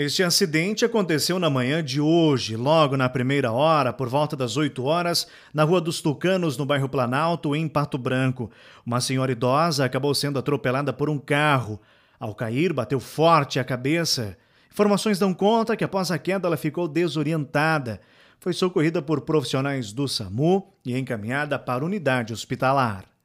Este acidente aconteceu na manhã de hoje, logo na primeira hora, por volta das 8 horas, na Rua dos Tucanos, no bairro Planalto, em Pato Branco. Uma senhora idosa acabou sendo atropelada por um carro. Ao cair, bateu forte a cabeça. Informações dão conta que após a queda ela ficou desorientada. Foi socorrida por profissionais do SAMU e encaminhada para a unidade hospitalar.